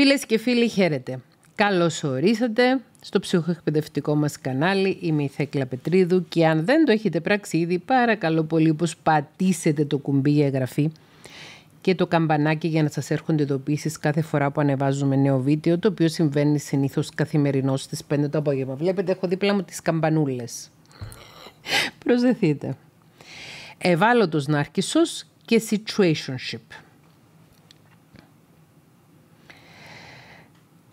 Φίλες και φίλοι, χαίρετε. Καλώς ορίσατε στο ψυχοεκπαιδευτικό μας κανάλι. Είμαι η Θέκλα Πετρίδου και αν δεν το έχετε πράξει ήδη, παρακαλώ πολύ πως πατήσετε το κουμπί για εγγραφή και το καμπανάκι για να σας έρχονται ειδοποιήσεις κάθε φορά που ανεβάζουμε νέο βίντεο, το οποίο συμβαίνει συνήθως καθημερινώς στις 5 το απόγευμα. Βλέπετε, έχω δίπλα μου τις καμπανούλες. Προσδεθείτε. Ευάλωτος Νάρκισο και situationship.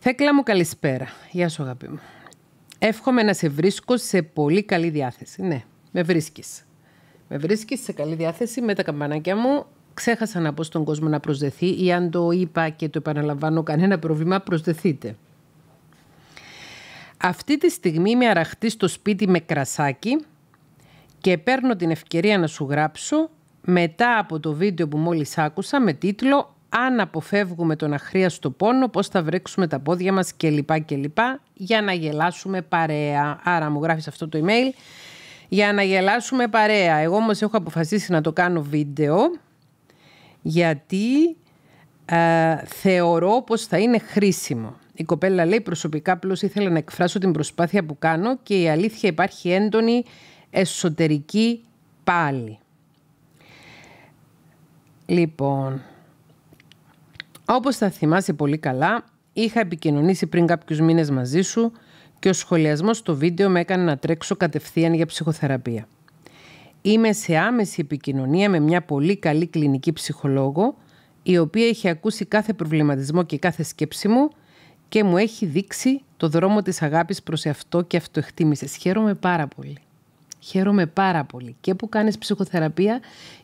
Θέκλα μου καλησπέρα. Γεια σου αγάπη μου. Εύχομαι να σε βρίσκω σε πολύ καλή διάθεση. Ναι, με βρίσκεις. Με βρίσκεις σε καλή διάθεση με τα καμπανάκια μου. Ξέχασα να πω στον κόσμο να προσδεθεί ή αν το είπα και το επαναλαμβάνω κανένα πρόβλημα προσδεθείτε. Αυτή τη στιγμή είμαι αραχτή στο σπίτι με κρασάκι και παίρνω την ευκαιρία να σου γράψω μετά από το βίντεο που μόλις άκουσα με τίτλο αν αποφεύγουμε τον αχρίαστο πόνο, πώς θα βρέξουμε τα πόδια μας κλπ. κλπ για να γελάσουμε παρέα. Άρα μου γράφεις αυτό το email για να γελάσουμε παρέα. Εγώ όμως έχω αποφασίσει να το κάνω βίντεο γιατί ε, θεωρώ πως θα είναι χρήσιμο. Η κοπέλα λέει προσωπικά απλώς ήθελα να εκφράσω την προσπάθεια που κάνω και η αλήθεια υπάρχει έντονη εσωτερική πάλι. Λοιπόν, όπως θα θυμάσαι πολύ καλά, είχα επικοινωνήσει πριν κάποιους μήνες μαζί σου και ο σχολιασμός στο βίντεο με έκανε να τρέξω κατευθείαν για ψυχοθεραπεία. Είμαι σε άμεση επικοινωνία με μια πολύ καλή κλινική ψυχολόγο, η οποία έχει ακούσει κάθε προβληματισμό και κάθε σκέψη μου και μου έχει δείξει το δρόμο της αγάπης προς εαυτό και αυτοεκτίμησης. Χαίρομαι πάρα πολύ. Χαίρομαι πάρα πολύ και που κάνεις ψυχοθεραπεία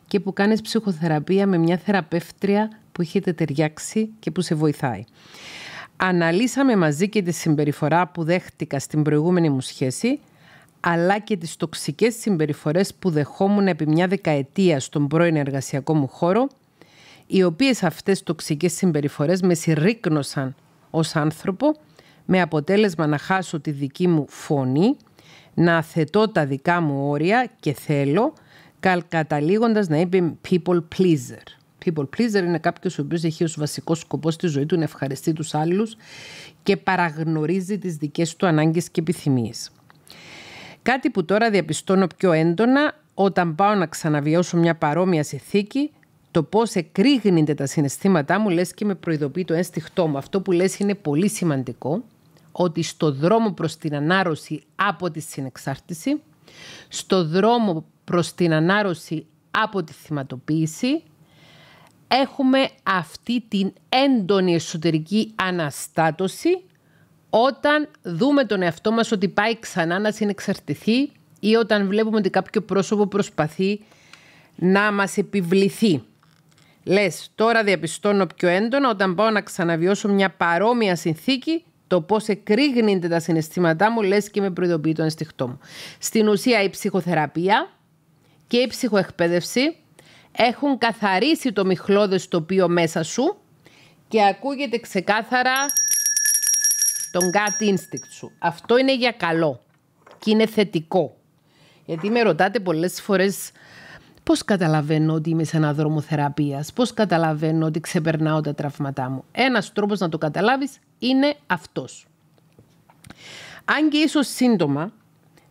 και που κάνεις ψυχοθεραπεία με μια θεραπεύτρια που έχετε ταιριάξει και που σε βοηθάει. Αναλύσαμε μαζί και τη συμπεριφορά που δέχτηκα στην προηγούμενη μου σχέση, αλλά και τις τοξικές συμπεριφορές που δεχόμουν επί μια δεκαετία στον πρώην εργασιακό μου χώρο, οι οποίες αυτές τοξικές συμπεριφορές με συρρήκνωσαν ως άνθρωπο, με αποτέλεσμα να χάσω τη δική μου φωνή, να θετώ τα δικά μου όρια και θέλω, καταλήγοντας να είμαι people pleaser. People pleaser είναι κάποιος ο οποίος έχει ως βασικό σκοπό στη ζωή του να ευχαριστεί τους άλλους και παραγνωρίζει τις δικές του ανάγκες και επιθυμίες. Κάτι που τώρα διαπιστώνω πιο έντονα όταν πάω να ξαναβιώσω μια παρόμοια συνθήκη, το πώς εκρήγνεται τα συναισθήματά μου, λες και με προειδοποιεί το ένστιχτό μου. Αυτό που λες είναι πολύ σημαντικό, ότι στο δρόμο προς την ανάρρωση από τη συνεξάρτηση, στο δρόμο προς την ανάρρωση από τη θυματοποίηση, έχουμε αυτή την έντονη εσωτερική αναστάτωση όταν δούμε τον εαυτό μας ότι πάει ξανά να συνεξαρτηθεί ή όταν βλέπουμε ότι κάποιο πρόσωπο προσπαθεί να μας επιβληθεί. Λες, τώρα διαπιστώνω πιο έντονα όταν πάω να ξαναβιώσω μια παρόμοια συνθήκη το πώς εκρήγνεται τα συναισθήματά μου, λες και με προειδοποιεί το μου. Στην ουσία, η ψυχοθεραπεία και η ψυχοεκπαίδευση έχουν καθαρίσει το μυχλώδες τοπίο μέσα σου και ακούγεται ξεκάθαρα τον gut instinct σου. Αυτό είναι για καλό και είναι θετικό. Γιατί με ρωτάτε πολλές φορές πώς καταλαβαίνω ότι είμαι σε έναν δρόμο θεραπείας, πώς καταλαβαίνω ότι ξεπερνάω τα τραύματά μου. Ένας τρόπος να το καταλάβεις είναι αυτός. Αν και ίσως σύντομα,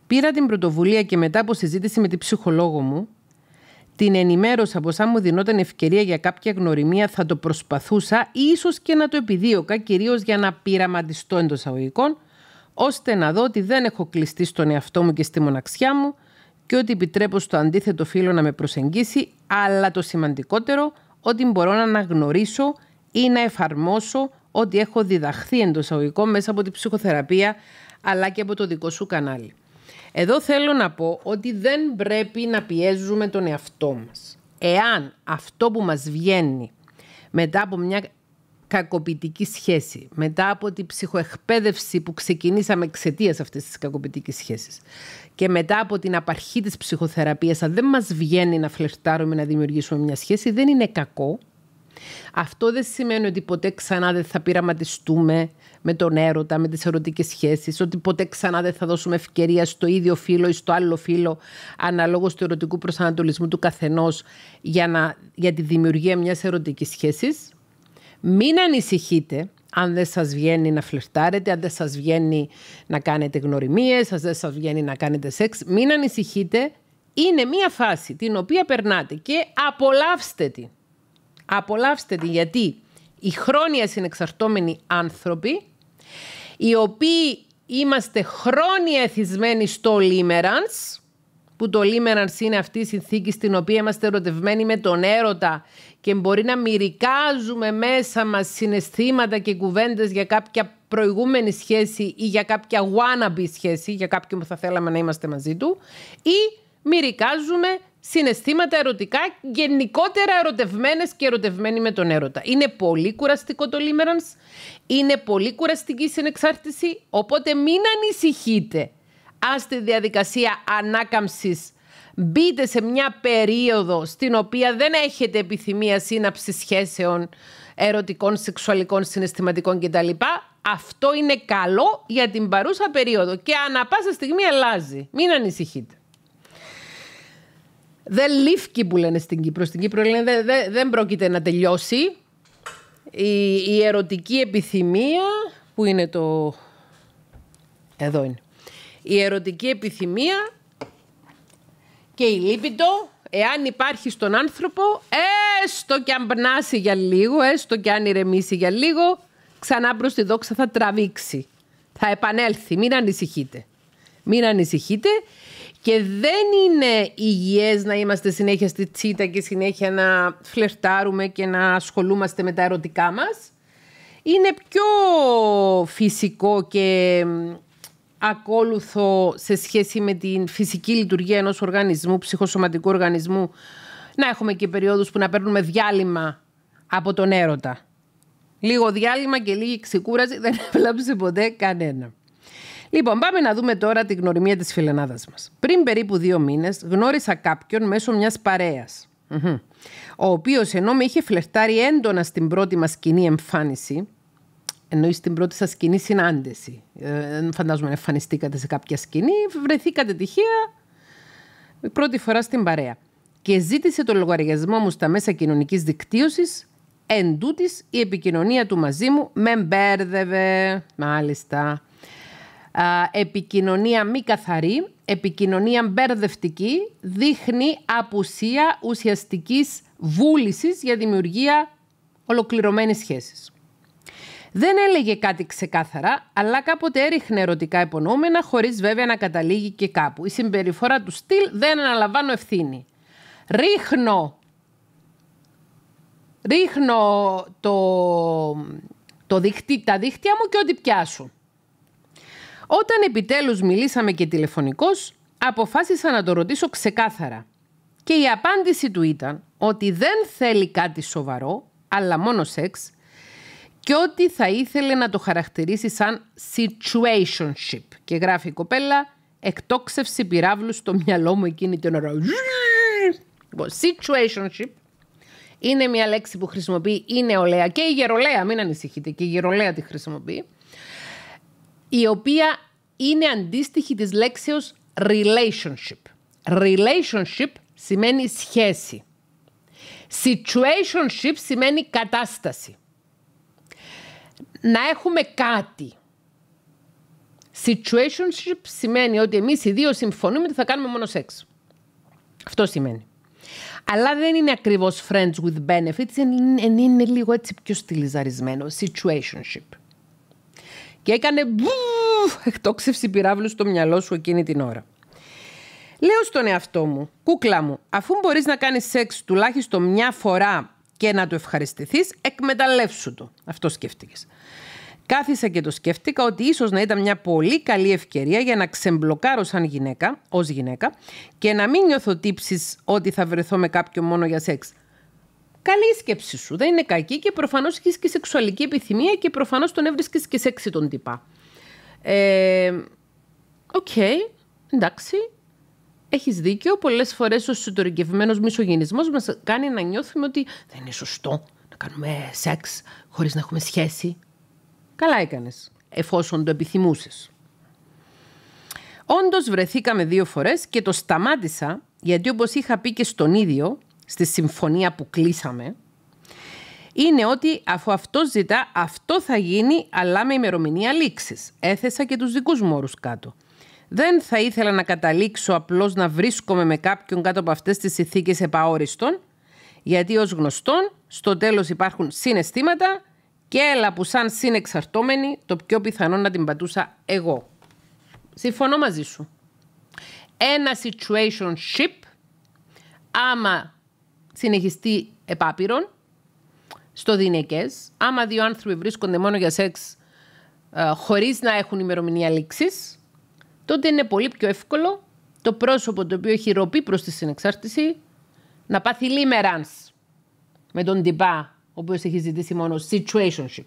πήρα την πρωτοβουλία και μετά από συζήτηση με την ψυχολόγο μου, την ενημέρωσα πως αν μου δινόταν ευκαιρία για κάποια γνωριμία θα το προσπαθούσα ίσως και να το επιδίωκα κυρίως για να πειραματιστώ εντός αγωγικών ώστε να δω ότι δεν έχω κλειστεί στον εαυτό μου και στη μοναξιά μου και ότι επιτρέπω στο αντίθετο φίλο να με προσεγγίσει αλλά το σημαντικότερο ότι μπορώ να αναγνωρίσω ή να εφαρμόσω ότι έχω διδαχθεί εντός αγωγικών μέσα από την ψυχοθεραπεία αλλά και από το δικό σου κανάλι. Εδώ θέλω να πω ότι δεν πρέπει να πιέζουμε τον εαυτό μας. Εάν αυτό που μας βγαίνει μετά από μια κακοποιητική σχέση, μετά από την ψυχοεκπαίδευση που ξεκινήσαμε εξαιτίας αυτής της κακοποιητικής σχέσης και μετά από την απαρχή της ψυχοθεραπείας, αν δεν μας βγαίνει να φλερτάρουμε, να δημιουργήσουμε μια σχέση, δεν είναι κακό αυτό δεν σημαίνει ότι ποτέ ξανά δεν θα πειραματιστούμε με τον έρωτα, με τις ερωτικές σχέσεις, ότι ποτέ ξανά δεν θα δώσουμε ευκαιρία στο ίδιο φίλο ή στο άλλο φίλο, αναλόγως του ερωτικού προσανατολισμού του καθενός, για, να, τη δημιουργία μιας ερωτικής σχέσης. Μην ανησυχείτε αν δεν σας βγαίνει να φλερτάρετε, αν δεν σας βγαίνει να κάνετε γνωριμίες, αν δεν σας βγαίνει να κάνετε σεξ. Μην ανησυχείτε, είναι μία φάση την οποία περνάτε και απολαύστε την. Απολαύστε τη γιατί οι χρόνια συνεξαρτώμενοι άνθρωποι, οι οποίοι είμαστε χρόνια εθισμένοι στο λίμερανς που το λίμερανς είναι αυτή η συνθήκη στην οποία είμαστε ερωτευμένοι με τον έρωτα και μπορεί να μυρικάζουμε μέσα μας συναισθήματα και κουβέντες για κάποια προηγούμενη σχέση ή για κάποια wannabe σχέση, για κάποιον που θα θέλαμε να είμαστε μαζί του, ή μυρικάζουμε συναισθήματα ερωτικά, γενικότερα ερωτευμένες και ερωτευμένοι με τον έρωτα. Είναι πολύ κουραστικό το λίμερανς, είναι πολύ κουραστική η συνεξάρτηση, οπότε μην ανησυχείτε. Αν στη διαδικασία ανάκαμψης μπείτε σε μια περίοδο στην οποία δεν έχετε επιθυμία σύναψη σχέσεων, ερωτικών, σεξουαλικών, συναισθηματικών κτλ. Αυτό είναι καλό για την παρούσα περίοδο και ανά πάσα στιγμή αλλάζει. Μην ανησυχείτε. Δεν λήφκει που λένε στην Κύπρο. Στην Κύπρο λένε δεν, πρόκειται να τελειώσει. Η, ερωτική επιθυμία που είναι το... Εδώ είναι. Η ερωτική επιθυμία και η λύπητο εάν υπάρχει στον άνθρωπο, έστω και αν πνάσει για λίγο, έστω και αν ηρεμήσει για λίγο, ξανά προς τη δόξα θα τραβήξει. Θα επανέλθει. Μην ανησυχείτε. Μην ανησυχείτε. Και δεν είναι υγιές να είμαστε συνέχεια στη τσίτα και συνέχεια να φλερτάρουμε και να ασχολούμαστε με τα ερωτικά μας. Είναι πιο φυσικό και ακόλουθο σε σχέση με την φυσική λειτουργία ενός οργανισμού, ψυχοσωματικού οργανισμού, να έχουμε και περιόδους που να παίρνουμε διάλειμμα από τον έρωτα. Λίγο διάλειμμα και λίγη ξεκούραση δεν έβλαψε ποτέ κανένα. Λοιπόν, πάμε να δούμε τώρα τη γνωριμία της φιλενάδας μας. Πριν περίπου δύο μήνες, γνώρισα κάποιον μέσω μιας παρέας. Ο οποίος ενώ με είχε φλερτάρει έντονα στην πρώτη μας κοινή εμφάνιση, εννοεί στην πρώτη σας κοινή συνάντηση. Δεν ε, φαντάζομαι να εμφανιστήκατε σε κάποια σκηνή, βρεθήκατε τυχαία πρώτη φορά στην παρέα. Και ζήτησε το λογαριασμό μου στα μέσα κοινωνικής δικτύωσης. Εν τούτης, η επικοινωνία του μαζί μου με μπέρδευε. Μάλιστα επικοινωνία μη καθαρή, επικοινωνία μπερδευτική, δείχνει απουσία ουσιαστικής βούλησης για δημιουργία ολοκληρωμένης σχέσης. Δεν έλεγε κάτι ξεκάθαρα, αλλά κάποτε έριχνε ερωτικά υπονοούμενα, χωρίς βέβαια να καταλήγει και κάπου. Η συμπεριφορά του στυλ δεν αναλαμβάνω ευθύνη. Ρίχνω. Ρίχνω το, το τα δίχτυα μου και ό,τι πιάσω. Όταν επιτέλους μιλήσαμε και τηλεφωνικώς, αποφάσισα να το ρωτήσω ξεκάθαρα. Και η απάντηση του ήταν ότι δεν θέλει κάτι σοβαρό, αλλά μόνο σεξ, και ότι θα ήθελε να το χαρακτηρίσει σαν situationship. Και γράφει η κοπέλα, εκτόξευση πυράβλου στο μυαλό μου εκείνη την ώρα. Λοιπόν, situationship είναι μια λέξη που χρησιμοποιεί η νεολαία και η γερολαία, μην ανησυχείτε, και η γερολαία τη χρησιμοποιεί η οποία είναι αντίστοιχη της λέξεως relationship. Relationship σημαίνει σχέση. Situationship σημαίνει κατάσταση. Να έχουμε κάτι. Situationship σημαίνει ότι εμείς οι δύο συμφωνούμε ότι θα κάνουμε μόνο σεξ. Αυτό σημαίνει. Αλλά δεν είναι ακριβώς friends with benefits, είναι, είναι λίγο έτσι πιο στυλιζαρισμένο, situationship και έκανε μπουφ, εκτόξευση πυράβλου στο μυαλό σου εκείνη την ώρα. Λέω στον εαυτό μου, κούκλα μου, αφού μπορείς να κάνεις σεξ τουλάχιστον μια φορά και να το ευχαριστηθείς, εκμεταλλεύσου το. Αυτό σκέφτηκες. Κάθισα και το σκέφτηκα ότι ίσως να ήταν μια πολύ καλή ευκαιρία για να ξεμπλοκάρω σαν γυναίκα, ως γυναίκα, και να μην νιώθω τύψεις ότι θα βρεθώ με κάποιον μόνο για σεξ. Καλή η σκέψη σου, δεν είναι κακή και προφανώς έχεις και σεξουαλική επιθυμία και προφανώς τον έβρισκες και σεξι τον τυπά. Ε, Οκ, okay, εντάξει. Έχεις δίκιο. Πολλές φορές ο συντορικευμένος μισογενισμός μας κάνει να νιώθουμε ότι δεν είναι σωστό να κάνουμε σεξ χωρίς να έχουμε σχέση. Καλά έκανες, εφόσον το επιθυμούσες. Όντως βρεθήκαμε δύο φορές και το σταμάτησα, γιατί όπως είχα πει και στον ίδιο, στη συμφωνία που κλείσαμε, είναι ότι αφού αυτό ζητά, αυτό θα γίνει, αλλά με ημερομηνία λήξης. Έθεσα και τους δικούς μου όρους κάτω. Δεν θα ήθελα να καταλήξω απλώς να βρίσκομαι με κάποιον κάτω από αυτές τις ηθίκε επαόριστον, γιατί ως γνωστόν στο τέλος υπάρχουν συναισθήματα και έλα που σαν συνεξαρτώμενη το πιο πιθανό να την πατούσα εγώ. Συμφωνώ μαζί σου. Ένα ship, άμα συνεχιστεί επάπειρον στο δίνεκε. Άμα δύο άνθρωποι βρίσκονται μόνο για σεξ ε, χωρίς χωρί να έχουν ημερομηνία λήξης, τότε είναι πολύ πιο εύκολο το πρόσωπο το οποίο έχει ροπή προς τη συνεξάρτηση να πάθει λίμερανς με τον τυπά ο οποίος έχει ζητήσει μόνο situationship.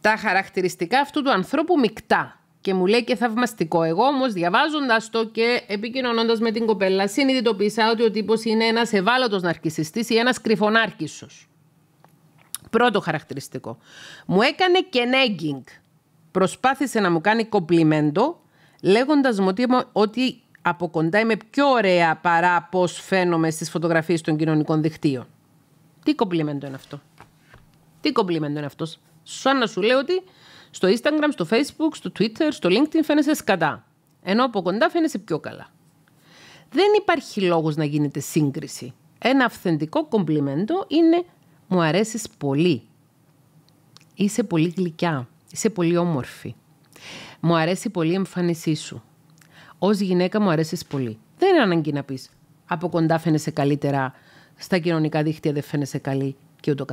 Τα χαρακτηριστικά αυτού του ανθρώπου μεικτά. Και μου λέει και θαυμαστικό. Εγώ όμως, διαβάζοντας το και επικοινωνώντας με την κοπέλα, συνειδητοποίησα ότι ο τύπος είναι ένας ευάλωτος ναρκιστή ή ένας κρυφονάρκιστο. Πρώτο χαρακτηριστικό. Μου έκανε και νέγκινγκ. Προσπάθησε να μου κάνει κοπλιμέντο, λέγοντας μου ότι από κοντά είμαι πιο ωραία παρά πώ φαίνομαι στις φωτογραφίες των κοινωνικών δικτύων. Τι κομπλιμέντο είναι αυτό. Τι κομπλιμέντο είναι αυτός. Σαν να σου λέω ότι στο Instagram, στο Facebook, στο Twitter, στο LinkedIn φαίνεσαι σκατά. Ενώ από κοντά φαίνεσαι πιο καλά. Δεν υπάρχει λόγος να γίνεται σύγκριση. Ένα αυθεντικό κομπλιμέντο είναι «Μου αρέσεις πολύ». Είσαι πολύ γλυκιά. Είσαι πολύ όμορφη. Μου αρέσει πολύ η εμφάνισή σου. Ως γυναίκα μου αρέσεις πολύ. Δεν είναι ανάγκη να πεις. Από κοντά φαίνεσαι καλύτερα. Στα κοινωνικά δίχτυα δεν φαίνεσαι καλή και ούτω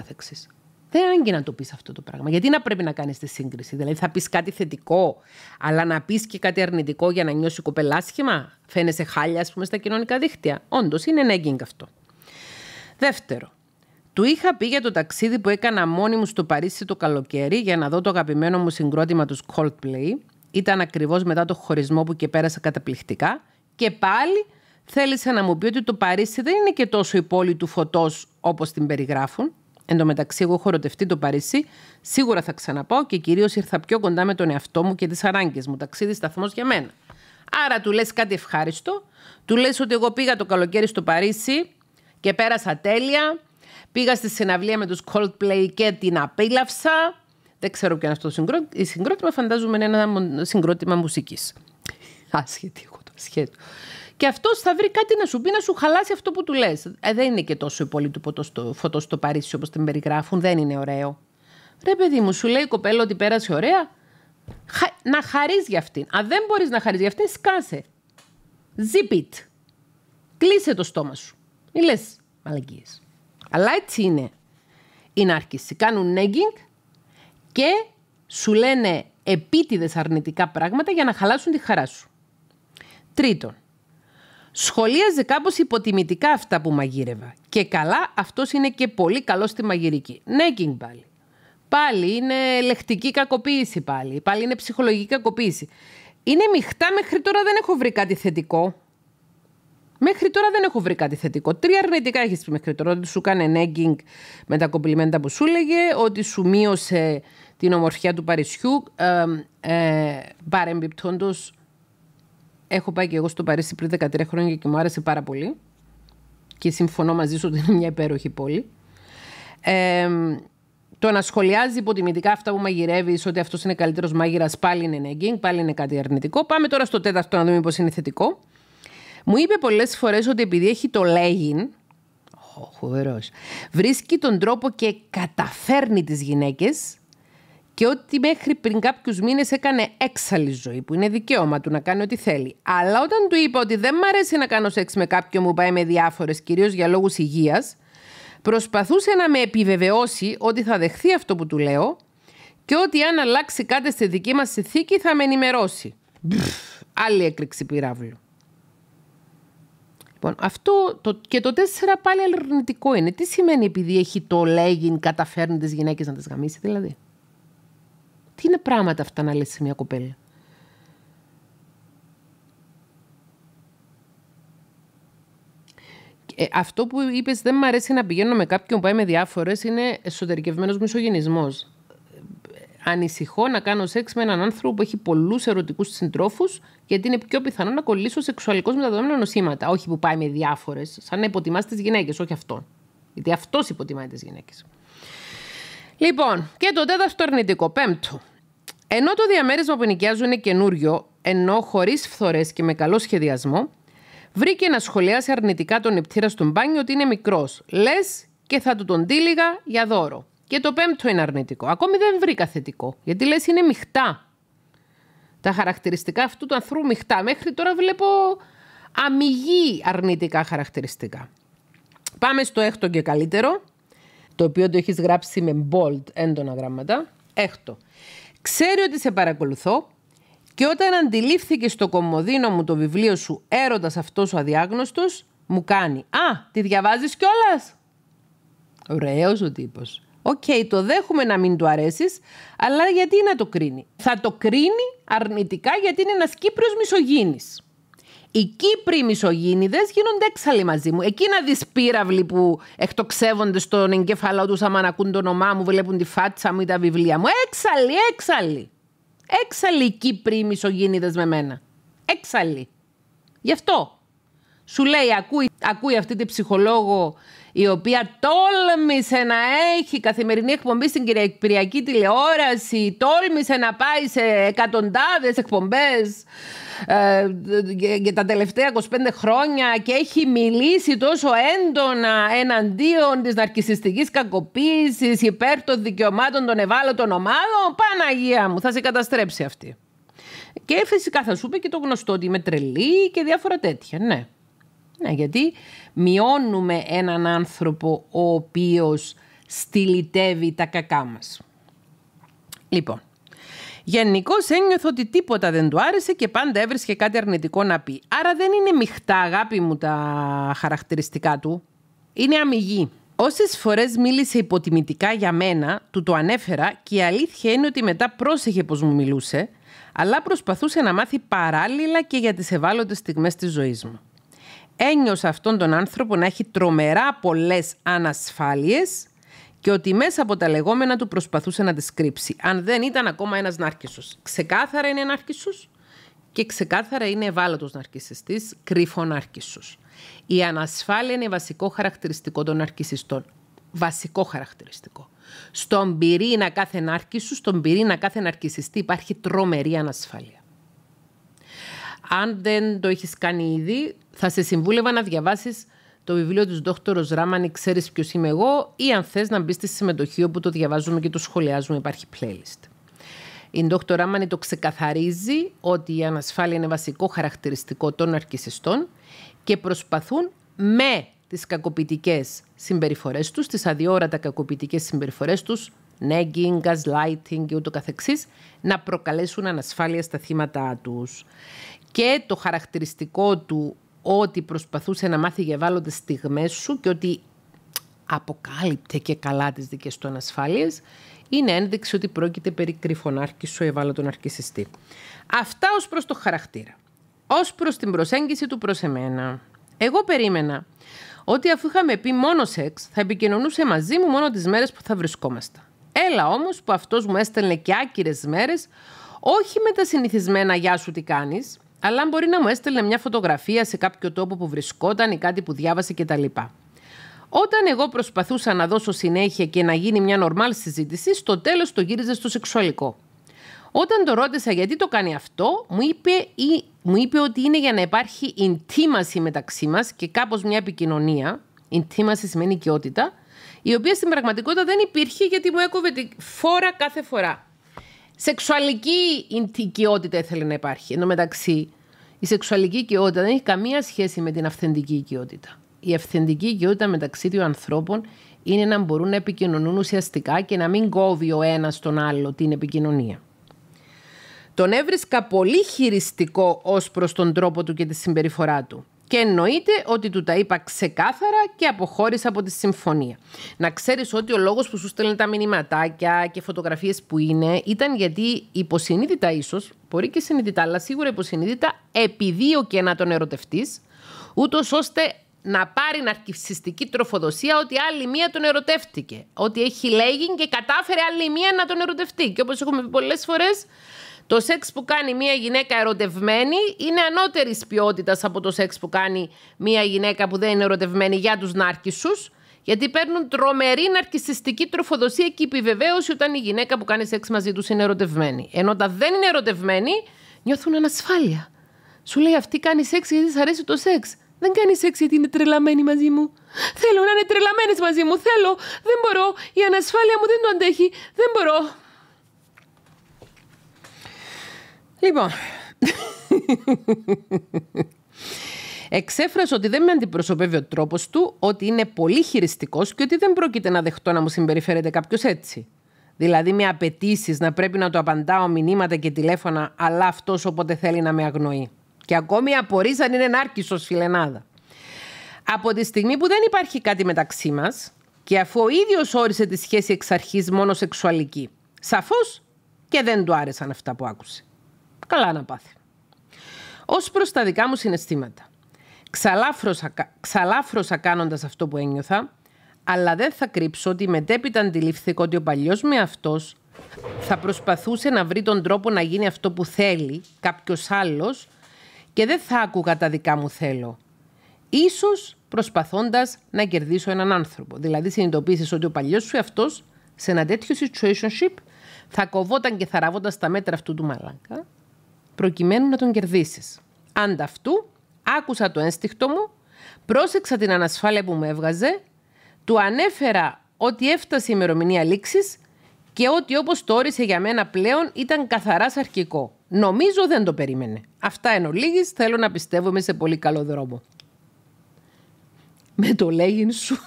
δεν άγκη να το πεις αυτό το πράγμα. Γιατί να πρέπει να κάνεις τη σύγκριση. Δηλαδή, θα πεις κάτι θετικό, αλλά να πεις και κάτι αρνητικό για να νιώσει κοπελάσχημα. Φαίνεσαι χάλια, ας πούμε, στα κοινωνικά δίχτυα. Όντως, είναι nagging αυτό. Δεύτερο, του είχα πει για το ταξίδι που έκανα μόνη μου στο Παρίσι το καλοκαίρι για να δω το αγαπημένο μου συγκρότημα του Coldplay. Ήταν ακριβώς μετά το χωρισμό που και πέρασα καταπληκτικά. Και πάλι θέλησε να μου πει ότι το Παρίσι δεν είναι και τόσο η πόλη του φωτός όπως την περιγράφουν. Εν τω μεταξύ, εγώ έχω το Παρίσι. Σίγουρα θα ξαναπώ και κυρίως ήρθα πιο κοντά με τον εαυτό μου και τις ανάγκες μου. Ταξίδι σταθμός για μένα. Άρα του λες κάτι ευχάριστο. Του λες ότι εγώ πήγα το καλοκαίρι στο Παρίσι και πέρασα τέλεια. Πήγα στη συναυλία με τους Coldplay και την απίλαυσα. Δεν ξέρω ποιο είναι αυτό το συγκρότημα. φαντάζομαι είναι ένα συγκρότημα μουσικής. Άσχετη, εγώ το σχέδιο και αυτός θα βρει κάτι να σου πει, να σου χαλάσει αυτό που του λες. Ε, δεν είναι και τόσο πολύ του φωτό στο Παρίσι όπως την περιγράφουν, δεν είναι ωραίο. Ρε παιδί μου, σου λέει η κοπέλα ότι πέρασε ωραία. Να χαρείς για αυτήν. Αν δεν μπορείς να χαρείς για αυτήν, σκάσε. Zip it. Κλείσε το στόμα σου. Μη λες μαλακίες. Αλλά έτσι είναι Είναι άρχισή, Κάνουν nagging και σου λένε επίτηδες αρνητικά πράγματα για να χαλάσουν τη χαρά σου. Τρίτον, Σχολίαζε κάπως υποτιμητικά αυτά που μαγείρευα. Και καλά, αυτός είναι και πολύ καλός στη μαγειρική. Νέκινγκ πάλι. Πάλι είναι λεκτική κακοποίηση πάλι. Πάλι είναι ψυχολογική κακοποίηση. Είναι μειχτά μέχρι τώρα δεν έχω βρει κάτι θετικό. Μέχρι τώρα δεν έχω βρει κάτι θετικό. Τρία αρνητικά έχεις πει μέχρι τώρα. Ότι σου κάνει ναι, νέγκινγκ με τα κομπλιμέντα που σου έλεγε, ότι σου μείωσε την ομορφιά του Παρισιού. Ε, Παρεμπιπτόντως, έχω πάει και εγώ στο Παρίσι πριν 13 χρόνια και μου άρεσε πάρα πολύ. Και συμφωνώ μαζί σου ότι είναι μια υπέροχη πόλη. το να σχολιάζει υποτιμητικά αυτά που μαγειρεύεις, ότι αυτός είναι καλύτερος μάγειρας, πάλι είναι νέγκινγκ, πάλι είναι κάτι αρνητικό. Πάμε τώρα στο τέταρτο να δούμε πώς είναι θετικό. Μου είπε πολλές φορές ότι επειδή έχει το λέγιν, oh, βρίσκει τον τρόπο και καταφέρνει τις γυναίκες και ότι μέχρι πριν κάποιους μήνες έκανε έξαλλη ζωή, που είναι δικαίωμα του να κάνει ό,τι θέλει. Αλλά όταν του είπα ότι δεν μ' αρέσει να κάνω σεξ με κάποιον που πάει με διάφορες, κυρίως για λόγους υγείας, προσπαθούσε να με επιβεβαιώσει ότι θα δεχθεί αυτό που του λέω και ότι αν αλλάξει κάτι στη δική μας συνθήκη θα με ενημερώσει. Άλλη έκρηξη πυράβλου. Λοιπόν, αυτό το, και το τέσσερα πάλι αρνητικό είναι. Τι σημαίνει επειδή έχει το λέγειν καταφέρνει τις γυναίκες να τις γαμίσει, δηλαδή. Τι είναι πράγματα αυτά να λες σε μια κοπέλα. Ε, αυτό που είπες, δεν μου αρέσει να πηγαίνω με κάποιον που πάει με διάφορες, είναι εσωτερικευμένος μισογενισμός. Ε, ανησυχώ να κάνω σεξ με έναν άνθρωπο που έχει πολλούς ερωτικούς συντρόφους, γιατί είναι πιο πιθανό να κολλήσω σεξουαλικώς μεταδομένα νοσήματα. Όχι που πάει με διάφορες, σαν να υποτιμάς τις γυναίκες, όχι αυτό. Γιατί αυτός υποτιμάει τις γυναίκες. Λοιπόν, και το τέταρτο αρνητικό, πέμπτο. Ενώ το διαμέρισμα που νοικιάζουν είναι καινούριο, ενώ χωρίς φθορές και με καλό σχεδιασμό, βρήκε να σχολιάσει αρνητικά τον νηπτήρα στον μπάνιο ότι είναι μικρός. Λες και θα του τον τύλιγα για δώρο. Και το πέμπτο είναι αρνητικό. Ακόμη δεν βρήκα θετικό. Γιατί λες είναι μειχτά. Τα χαρακτηριστικά αυτού του ανθρώπου μειχτά. Μέχρι τώρα βλέπω αμυγή αρνητικά χαρακτηριστικά. Πάμε στο έκτο και καλύτερο το οποίο το έχεις γράψει με bold έντονα γράμματα. Έχτο. Ξέρει ότι σε παρακολουθώ και όταν αντιλήφθηκε στο κομμωδίνο μου το βιβλίο σου «Έρωτας αυτός ο αδιάγνωστος», μου κάνει «Α, τη διαβάζεις κιόλας». Ωραίος ο τύπος. Οκ, okay, το δέχομαι να μην του αρέσεις, αλλά γιατί να το κρίνει. Θα το κρίνει αρνητικά γιατί είναι ένας Κύπρος μισογίνης οι Κύπροι μισογίνηδε γίνονται έξαλλοι μαζί μου. Εκεί να δει πύραυλοι που εκτοξεύονται στον εγκέφαλό τους, άμα ακούν το όνομά μου, βλέπουν τη φάτσα μου ή τα βιβλία μου. Έξαλλοι, έξαλλοι. Έξαλλοι οι Κύπροι μισογίνηδε με μένα. Έξαλλοι. Γι' αυτό σου λέει, ακούει, ακούει αυτή τη ψυχολόγο η οποία τόλμησε να έχει καθημερινή εκπομπή στην Κυριακή τηλεόραση, τόλμησε να πάει σε εκατοντάδες εκπομπές, για ε, τα τελευταία 25 χρόνια και έχει μιλήσει τόσο έντονα εναντίον της ναρκισιστικής κακοποίησης υπέρ των δικαιωμάτων των ευάλωτων ομάδων, Παναγία μου, θα σε καταστρέψει αυτή. Και φυσικά θα σου πει και το γνωστό ότι είμαι τρελή και διάφορα τέτοια, ναι. Ναι, γιατί μειώνουμε έναν άνθρωπο ο οποίος στυλιτεύει τα κακά μας. Λοιπόν, Γενικώς ένιωθω ότι τίποτα δεν του άρεσε και πάντα έβρισκε κάτι αρνητικό να πει. Άρα δεν είναι μειχτά, αγάπη μου, τα χαρακτηριστικά του. Είναι αμυγή. Όσες φορές μίλησε υποτιμητικά για μένα, του το ανέφερα και η αλήθεια είναι ότι μετά πρόσεχε πως μου μιλούσε, αλλά προσπαθούσε να μάθει παράλληλα και για τις ευάλωτες στιγμές της ζωής μου. Ένιωσα αυτόν τον άνθρωπο να έχει τρομερά πολλές ανασφάλειες και ότι μέσα από τα λεγόμενα του προσπαθούσε να τη κρύψει. αν δεν ήταν ακόμα ένας ναρκισσό. Ξεκάθαρα είναι ναρκισσό και ξεκάθαρα είναι ευάλωτος ναρκισιστής, κρυφό ναρκισσό. Η ανασφάλεια είναι βασικό χαρακτηριστικό των ναρκισσιστών. Βασικό χαρακτηριστικό. Στον πυρήνα κάθε ναρκισσού, στον πυρήνα κάθε ναρκισιστή υπάρχει τρομερή ανασφάλεια. Αν δεν το έχεις κάνει ήδη, θα σε συμβούλευα να διαβάσεις το βιβλίο της Δόκτωρος Ράμανη «Ξέρεις ποιος είμαι εγώ» ή αν θες να μπεις στη συμμετοχή όπου το διαβάζουμε και το σχολιάζουμε υπάρχει playlist. Η Δόκτωρ Ράμανη το ξεκαθαρίζει ότι η ανασφάλεια είναι βασικό χαρακτηριστικό των αρκισιστών και προσπαθούν με τις κακοποιητικές συμπεριφορές τους, τις αδιόρατα κακοποιητικές συμπεριφορές τους, nagging, gaslighting και ούτω καθεξής, να προκαλέσουν ανασφάλεια στα θύματα τους. Και το χαρακτηριστικό του ότι προσπαθούσε να μάθει για στιγμές σου και ότι αποκάλυπτε και καλά τις δικές του ανασφάλειες, είναι ένδειξη ότι πρόκειται περί σου ευάλωτον αρκισιστή. Αυτά ως προς το χαρακτήρα. Ως προς την προσέγγιση του προς εμένα. Εγώ περίμενα ότι αφού είχαμε πει μόνο σεξ, θα επικοινωνούσε μαζί μου μόνο τις μέρες που θα βρισκόμασταν. Έλα όμως που αυτός μου έστελνε και άκυρες μέρες, όχι με τα συνηθισμένα «Γεια σου τι κάνεις», αλλά αν μπορεί να μου έστελνε μια φωτογραφία σε κάποιο τόπο που βρισκόταν ή κάτι που διάβασε κτλ. Όταν εγώ προσπαθούσα να δώσω συνέχεια και να γίνει μια νορμάλ συζήτηση, στο τέλος το γύριζε στο σεξουαλικό. Όταν το ρώτησα γιατί το κάνει αυτό, μου είπε, ή, μου είπε ότι είναι για να υπάρχει intimacy μεταξύ μας και κάπως μια επικοινωνία, intimacy σημαίνει οικειότητα, η οποία στην πραγματικότητα δεν υπήρχε γιατί μου έκοβε τη φόρα κάθε φορά. Σεξουαλική οικειότητα ήθελε να υπάρχει. ενώ μεταξύ, η σεξουαλική οικειότητα δεν έχει καμία σχέση με την αυθεντική οικειότητα. Η αυθεντική οικειότητα μεταξύ δύο ανθρώπων είναι να μπορούν να επικοινωνούν ουσιαστικά και να μην κόβει ο ένας τον άλλο την επικοινωνία. Τον έβρισκα πολύ χειριστικό ως προς τον τρόπο του και τη συμπεριφορά του. Και εννοείται ότι του τα είπα ξεκάθαρα και αποχώρησα από τη συμφωνία. Να ξέρεις ότι ο λόγος που σου στέλνει τα μηνυματάκια και φωτογραφίες που είναι ήταν γιατί υποσυνείδητα ίσως, μπορεί και συνειδητά, αλλά σίγουρα υποσυνείδητα, επιδίωκε να τον ερωτευτείς, ούτως ώστε να πάρει ναρκιστική τροφοδοσία ότι άλλη μία τον ερωτεύτηκε. Ότι έχει λέγει και κατάφερε άλλη μία να τον ερωτευτεί. Και όπως έχουμε πει πολλές φορές... Το σεξ που κάνει μια γυναίκα ερωτευμένη είναι ανώτερης ποιότητας από το σεξ που κάνει μια γυναίκα που δεν είναι ερωτευμένη για τους σου, Γιατί παίρνουν τρομερή ναρκιστική τροφοδοσία και επιβεβαίωση όταν η γυναίκα που κάνει σεξ μαζί τους είναι ερωτευμένη. Ενώ όταν δεν είναι ερωτευμένοι, νιώθουν ανασφάλεια. Σου λέει αυτή κάνει σεξ γιατί της αρέσει το σεξ. Δεν κάνει σεξ γιατί είναι τρελαμένη μαζί μου. Θέλω να είναι τρελαμένες μαζί μου. Θέλω. Δεν μπορώ. Η ανασφάλεια μου δεν το αντέχει. Δεν μπορώ. Λοιπόν. Εξέφρασε ότι δεν με αντιπροσωπεύει ο τρόπος του, ότι είναι πολύ χειριστικός και ότι δεν πρόκειται να δεχτώ να μου συμπεριφέρεται κάποιος έτσι. Δηλαδή, με απαιτήσεις να πρέπει να του απαντάω μηνύματα και τηλέφωνα, αλλά αυτός όποτε θέλει να με αγνοεί. Και ακόμη απορρίζει αν είναι ενάρκησο φιλενάδα. Από τη στιγμή που δεν υπάρχει κάτι μεταξύ μας και αφού ο ίδιος όρισε τη σχέση εξ αρχής μόνο σεξουαλική, σαφώς και δεν του άρεσαν αυτά που άκουσε καλά να πάθει. Ως προς τα δικά μου συναισθήματα. Ξαλάφρωσα, ξαλάφρωσα κάνοντας αυτό που ένιωθα, αλλά δεν θα κρύψω ότι μετέπειτα αντιλήφθηκα ότι ο παλιός με αυτό θα προσπαθούσε να βρει τον τρόπο να γίνει αυτό που θέλει κάποιος άλλος, και δεν θα άκουγα τα δικά μου θέλω. Ίσως προσπαθώντας να κερδίσω έναν άνθρωπο. Δηλαδή συνειδητοποίησες ότι ο παλιός σου αυτός σε ένα τέτοιο situationship θα κοβόταν και θα ράβονταν στα μέτρα αυτού του μαλάκα προκειμένου να τον κερδίσεις. Ανταυτού, άκουσα το ένστικτο μου, πρόσεξα την ανασφάλεια που με έβγαζε, του ανέφερα ότι έφτασε η ημερομηνία λήξης και ότι όπως το όρισε για μένα πλέον ήταν καθαράς σαρκικό. Νομίζω δεν το περίμενε. Αυτά εν ολίγης θέλω να πιστεύω με σε πολύ καλό δρόμο. Με το λέγειν σου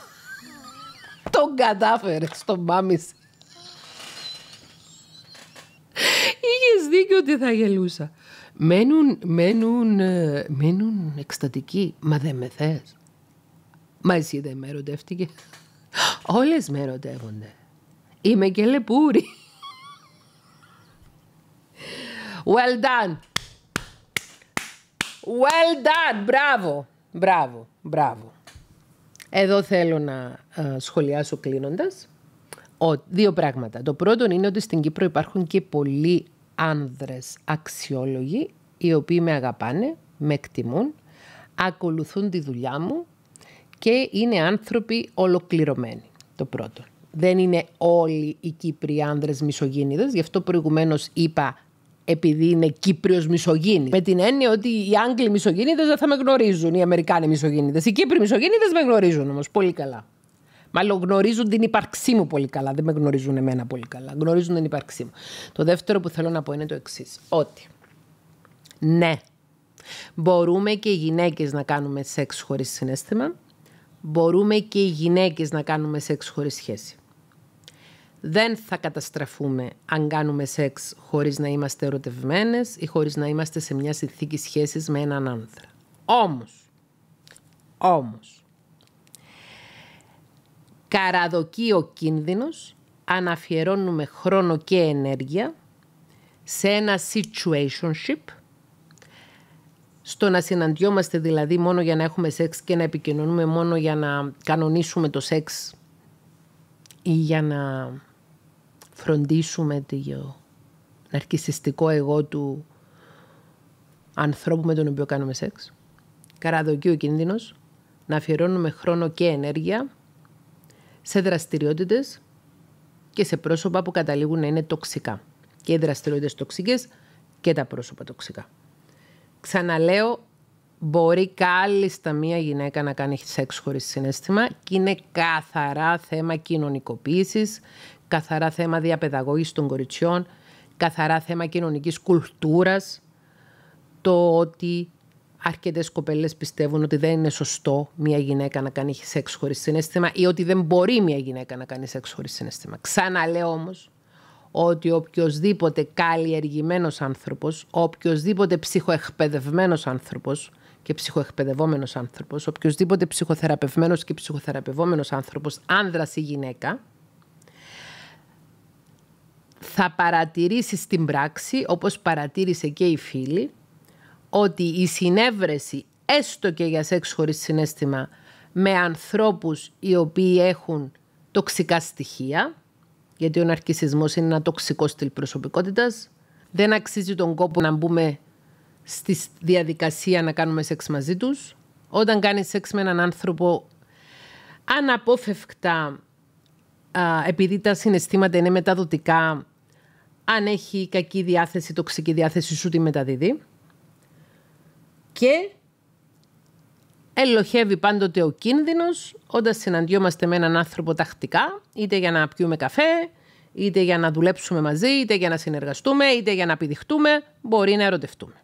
τον κατάφερε στο μάμισε. Είχες δίκιο ότι θα γελούσα μένουν, μένουν, μένουν εκστατικοί. Μα δεν με θες. Μα εσύ δεν με ερωτεύτηκε. Όλες με ερωτεύονται. Είμαι και λεπούρη. Well done. Well done. Μπράβο. Μπράβο. Μπράβο. Εδώ θέλω να ε, σχολιάσω κλείνοντας. δύο πράγματα. Το πρώτο είναι ότι στην Κύπρο υπάρχουν και πολλοί άνδρες αξιόλογοι, οι οποίοι με αγαπάνε, με εκτιμούν, ακολουθούν τη δουλειά μου και είναι άνθρωποι ολοκληρωμένοι, το πρώτο. Δεν είναι όλοι οι Κύπροι άνδρες μισογίνηδες, γι' αυτό προηγουμένως είπα επειδή είναι Κύπριος μισογίνη. Με την έννοια ότι οι Άγγλοι μισογίνηδες δεν θα με γνωρίζουν, οι Αμερικάνοι μισογίνηδες. Οι Κύπροι μισογίνηδες με γνωρίζουν όμως πολύ καλά. Μάλλον γνωρίζουν την ύπαρξή μου πολύ καλά. Δεν με γνωρίζουν εμένα πολύ καλά. Γνωρίζουν την ύπαρξή μου. Το δεύτερο που θέλω να πω είναι το εξής. Ότι ναι, μπορούμε και οι γυναίκες να κάνουμε σεξ χωρίς συνέστημα. Μπορούμε και οι γυναίκες να κάνουμε σεξ χωρίς σχέση. Δεν θα καταστραφούμε αν κάνουμε σεξ χωρίς να είμαστε ερωτευμένες ή χωρίς να είμαστε σε μια συνθήκη σχέσης με έναν άνθρα. Όμως. όμως, καραδοκεί ο κίνδυνος, αναφιερώνουμε χρόνο και ενέργεια σε ένα situationship, στο να συναντιόμαστε δηλαδή μόνο για να έχουμε σεξ και να επικοινωνούμε μόνο για να κανονίσουμε το σεξ ή για να φροντίσουμε το ναρκισιστικό εγώ του ανθρώπου με τον οποίο κάνουμε σεξ. Καραδοκεί ο κίνδυνος να αφιερώνουμε χρόνο και ενέργεια σε δραστηριότητες και σε πρόσωπα που καταλήγουν να είναι τοξικά. Και οι δραστηριότητες τοξικές και τα πρόσωπα τοξικά. Ξαναλέω, μπορεί κάλλιστα μία γυναίκα να κάνει σεξ χωρίς συνέστημα και είναι καθαρά θέμα κοινωνικοποίησης, καθαρά θέμα διαπαιδαγώγησης των κοριτσιών, καθαρά θέμα κοινωνικής κουλτούρας, το ότι Αρκετές κοπέλες πιστεύουν ότι δεν είναι σωστό μια γυναίκα να κάνει σεξ χωρίς συνέστημα ή ότι δεν μπορεί μια γυναίκα να κάνει σεξ χωρίς συνέστημα. Ξαναλέω όμως ότι οποιοδήποτε καλλιεργημένος άνθρωπος, οποιοδήποτε ψυχοεκπαιδευμένος άνθρωπος και ψυχοεκπαιδευόμενος άνθρωπος, οποιοδήποτε ψυχοθεραπευμένος και ψυχοθεραπευόμενος άνθρωπος, άνδρας ή γυναίκα, θα παρατηρήσει στην πράξη, όπως παρατήρησε και η φίλη, ότι η συνέβρεση έστω και για σεξ χωρίς συνέστημα με ανθρώπους οι οποίοι έχουν τοξικά στοιχεία γιατί ο ναρκισισμός είναι ένα τοξικό στυλ προσωπικότητας δεν αξίζει τον κόπο να μπούμε στη διαδικασία να κάνουμε σεξ μαζί τους όταν κάνεις σεξ με έναν άνθρωπο αναπόφευκτα επειδή τα συναισθήματα είναι μεταδοτικά αν έχει κακή διάθεση, τοξική διάθεση σου τη μεταδίδει και ελοχεύει πάντοτε ο κίνδυνος όταν συναντιόμαστε με έναν άνθρωπο τακτικά, είτε για να πιούμε καφέ, είτε για να δουλέψουμε μαζί, είτε για να συνεργαστούμε, είτε για να πηδηχτούμε, μπορεί να ερωτευτούμε.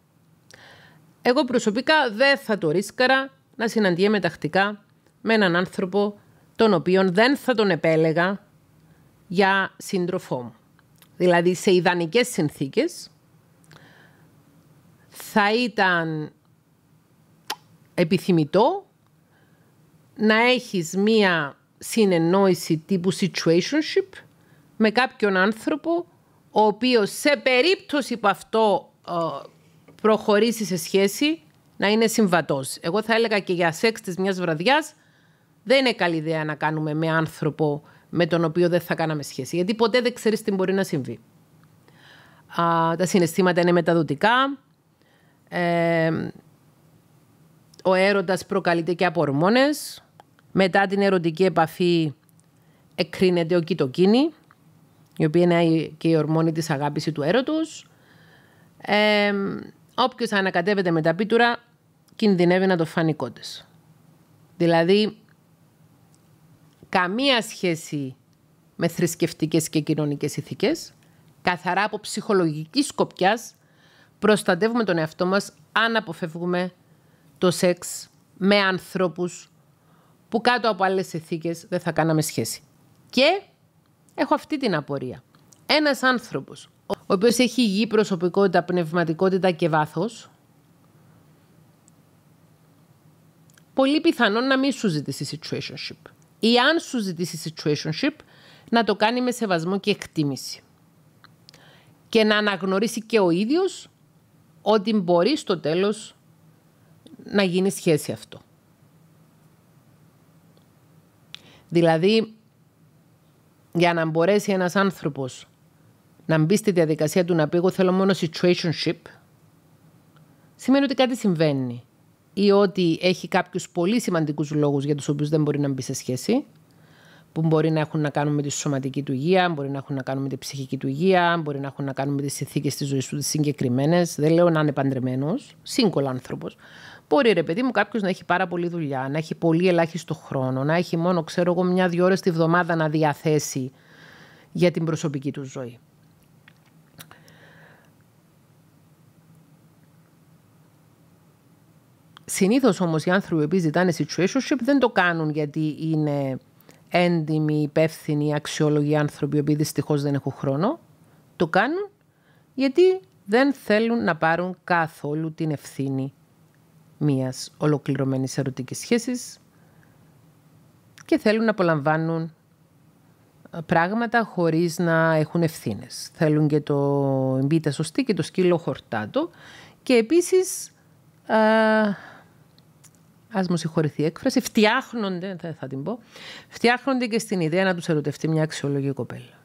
Εγώ προσωπικά δεν θα το ρίσκαρα να συναντιέμαι τακτικά με έναν άνθρωπο τον οποίον δεν θα τον επέλεγα για σύντροφό μου. Δηλαδή σε ιδανικές συνθήκες θα ήταν επιθυμητό να έχεις μία συνεννόηση τύπου situationship με κάποιον άνθρωπο ο οποίος σε περίπτωση που αυτό ε, προχωρήσει σε σχέση να είναι συμβατός. Εγώ θα έλεγα και για σεξ της μιας βραδιάς δεν είναι καλή ιδέα να κάνουμε με άνθρωπο με τον οποίο δεν θα κάναμε σχέση. Γιατί ποτέ δεν ξέρεις τι μπορεί να συμβεί. τα συναισθήματα είναι μεταδοτικά. Ε, ο έρωτας προκαλείται και από ορμόνες. Μετά την ερωτική επαφή εκκρίνεται ο κοιτοκίνη, η οποία είναι και η ορμόνη της αγάπης του έρωτος. Ε, όποιος ανακατεύεται με τα πίτουρα κινδυνεύει να το φανεί κότες. Δηλαδή, καμία σχέση με θρησκευτικές και κοινωνικές ηθικές, Καθαρά από ψυχολογικής σκοπιάς, προστατεύουμε τον εαυτό μας αν αποφεύγουμε το σεξ με ανθρώπους που κάτω από άλλες ηθίκες δεν θα κάναμε σχέση. Και έχω αυτή την απορία. Ένας άνθρωπος ο οποίος έχει υγιή προσωπικότητα, πνευματικότητα και βάθος, πολύ πιθανόν να μην σου ζητήσει situationship. Ή αν σου ζητήσει situationship, να το κάνει με σεβασμό και εκτίμηση. Και να αναγνωρίσει και ο ίδιος ότι μπορεί στο τέλος να γίνει σχέση αυτό. Δηλαδή, για να μπορέσει ένας άνθρωπος να μπει στη διαδικασία του να πει εγώ θέλω μόνο situationship, σημαίνει ότι κάτι συμβαίνει ή ότι έχει κάποιους πολύ σημαντικούς λόγους για τους οποίους δεν μπορεί να μπει σε σχέση, που μπορεί να έχουν να κάνουν με τη σωματική του υγεία, μπορεί να έχουν να κάνουν με τη ψυχική του υγεία, μπορεί να έχουν να κάνουν με τις συνθήκες της ζωής τους, συγκεκριμένες. Δεν λέω να είναι παντρεμένος, σύγκολο άνθρωπος... Μπορεί ρε παιδί μου κάποιος να έχει πάρα πολύ δουλειά, να έχει πολύ ελάχιστο χρόνο, να έχει μόνο, ξέρω εγώ, μια-δύο ώρες τη βδομάδα να διαθέσει για την προσωπική του ζωή. Συνήθως όμως οι άνθρωποι που ζητάνε situationship δεν το κάνουν γιατί είναι έντιμοι, υπεύθυνοι, αξιόλογοι άνθρωποι, οι οποίοι δυστυχώς δεν έχουν χρόνο. Το κάνουν γιατί δεν θέλουν να πάρουν καθόλου την ευθύνη μιας ολοκληρωμένης ερωτικής σχέσης και θέλουν να απολαμβάνουν ε, πράγματα χωρίς να έχουν ευθύνες. Θέλουν και το μπίτα σωστή και το σκύλο χορτάτο και επίσης α, ε, ας μου συγχωρηθεί η έκφραση, φτιάχνονται, θα, την πω, φτιάχνονται και στην ιδέα να τους ερωτευτεί μια αξιολογική κοπέλα.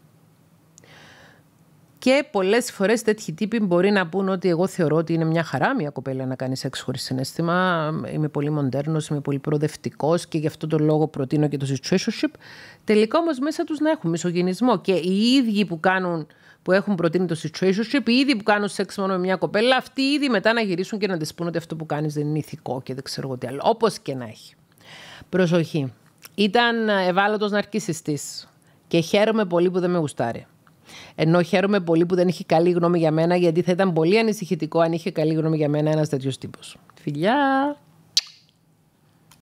Και πολλές φορές τέτοιοι τύποι μπορεί να πούν ότι εγώ θεωρώ ότι είναι μια χαρά μια κοπέλα να κάνει σεξ χωρίς συνέστημα. Είμαι πολύ μοντέρνος, είμαι πολύ προοδευτικός και γι' αυτό τον λόγο προτείνω και το situationship. Τελικά όμως μέσα τους να έχουν μισογενισμό. Και οι ίδιοι που κάνουν που έχουν προτείνει το situationship, οι ίδιοι που κάνουν σεξ μόνο με μια κοπέλα, αυτοί ήδη μετά να γυρίσουν και να της πούν ότι αυτό που κάνεις δεν είναι ηθικό και δεν ξέρω τι άλλο. Όπως και να έχει. Προσοχή. Ήταν ευάλωτος ναρκιστή και χαίρομαι πολύ που δεν με γουστάρει. Ενώ χαίρομαι πολύ που δεν είχε καλή γνώμη για μένα, γιατί θα ήταν πολύ ανησυχητικό αν είχε καλή γνώμη για μένα ένας τέτοιος τύπος. Φιλιά!